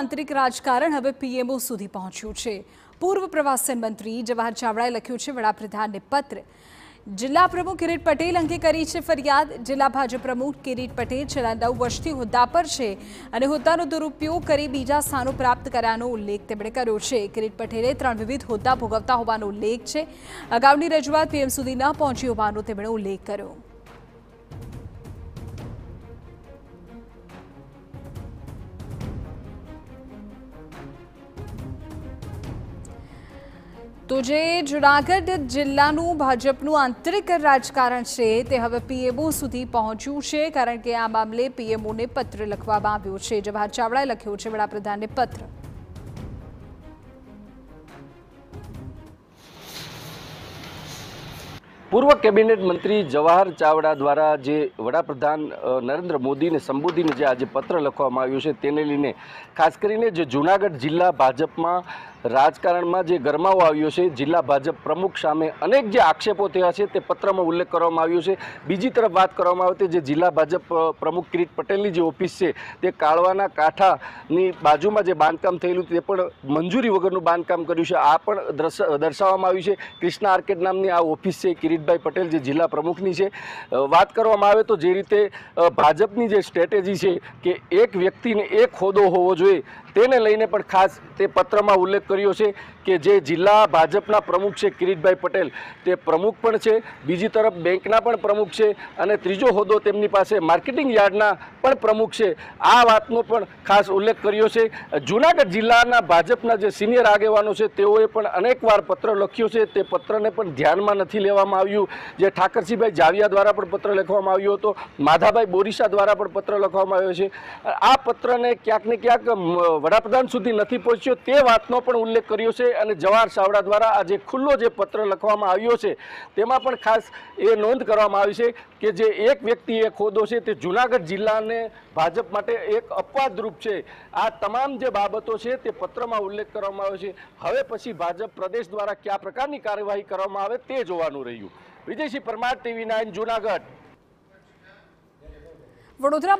આંતરિક રાજકારણ હવે પીએમઓ સુધી પહોંચ્યું છે પૂર્વ પ્રવાસન મંત્રી જવાહર ચાવડાએ લખ્યું છે વડાપ્રધાનને પત્ર જિલ્લા પ્રમુખ કિરીટ પટેલ અંગે કરી છે ફરિયાદ જિલ્લા ભાજપ પ્રમુખ કિરીટ પટેલ છેલ્લા નવ વર્ષથી હોદ્દા પર છે અને હોદ્દાનો દુરુપયોગ કરી બીજા સ્થાનો પ્રાપ્ત કર્યાનો ઉલ્લેખ તેમણે કર્યો છે કિરીટ પટેલે ત્રણ વિવિધ હોદ્દા ભોગવતા હોવાનો ઉલ્લેખ છે અગાઉની રજૂઆત પીએમ સુધી ન પહોંચી હોવાનો તેમણે ઉલ્લેખ કર્યો તો જે જૂનાગઢ જિલ્લાનું ભાજપનું આંતરિક રાજકારણ છે તે હવે પીએમઓ સુધી પહોંચ્યું છે કારણ કે આ મામલે પીએમઓને પત્ર લખવામાં આવ્યો છે જવાહર ચાવડાએ લખ્યો છે વડાપ્રધાનને પત્ર પૂર્વ કેબિનેટ મંત્રી જવાહર ચાવડા દ્વારા જે વડાપ્રધાન નરેન્દ્ર મોદીને સંબોધીને જે આજે પત્ર લખવામાં આવ્યું છે તેને લઈને ખાસ કરીને જે જૂનાગઢ જિલ્લા ભાજપમાં રાજકારણમાં જે ગરમાવો આવ્યો છે જિલ્લા ભાજપ પ્રમુખ સામે અનેક જે આક્ષેપો થયા છે તે પત્રમાં ઉલ્લેખ કરવામાં આવ્યો છે બીજી તરફ વાત કરવામાં આવે તો જે જિલ્લા ભાજપ પ્રમુખ કિરીટ પટેલની જે ઓફિસ છે તે કાળવાના કાંઠા ની બાજુમાં જે બાંધકામ થયેલું તે પણ મંજૂરી વગરનું બાંધકામ કર્યું છે આ પણ દર્શાવવામાં આવ્યું છે ક્રિષ્ના આર્કેટ નામની આ ઓફિસ છે કિરીટભાઈ પટેલ જે જિલ્લા પ્રમુખની છે વાત કરવામાં આવે તો જે રીતે ભાજપની જે સ્ટ્રેટેજી છે કે એક વ્યક્તિને એક હોદો હોવો જોઈએ તેને લઈને પણ ખાસ તે પત્રમાં ઉલ્લેખ કર્યો છે કે જે જિલ્લા ભાજપના પ્રમુખ છે કિરીટભાઈ પટેલ તે પ્રમુખ પણ છે બીજી તરફ બેંકના પણ પ્રમુખ છે અને ત્રીજો હોદ્દો તેમની પાસે માર્કેટિંગ યાર્ડના પણ પ્રમુખ છે આ વાતનો પણ ખાસ ઉલ્લેખ કર્યો છે જૂનાગઢ જિલ્લાના ભાજપના જે સિનિયર આગેવાનો છે તેઓએ પણ અનેકવાર પત્ર લખ્યો છે તે પત્રને પણ ધ્યાનમાં નથી લેવામાં આવ્યું જે ઠાકરસિંહભાઈ જાવિયા દ્વારા પણ પત્ર લખવામાં આવ્યો હતો માધાભાઈ બોરિસા દ્વારા પણ પત્ર લખવામાં આવ્યો છે આ પત્રને ક્યાંક ને ક્યાંક વડાપ્રધાન સુધી નથી પહોંચ્યો તે વાતનો પણ ઉલ્લેખ કર્યો છે અને જવાહર સાવડા દ્વારા આજે ખુલ્લો જે પત્ર લખવામાં આવ્યો છે તેમાં પણ ખાસ એ નોંધ કરવામાં આવી છે કે જે એક વ્યક્તિએ ખોદો છે તે જૂનાગઢ જિલ્લાને ભાજપ માટે એક અપવાદરૂપ છે આ તમામ જે બાબતો છે તે પત્રમાં ઉલ્લેખ કરવામાં આવ્યો છે હવે પછી ભાજપ પ્રદેશ દ્વારા કયા પ્રકારની કાર્યવાહી કરવામાં આવે તે જોવાનું રહ્યું વિજયસિંહ પરમાર ટીવી નાઇન જુનાગઢ વડોદરા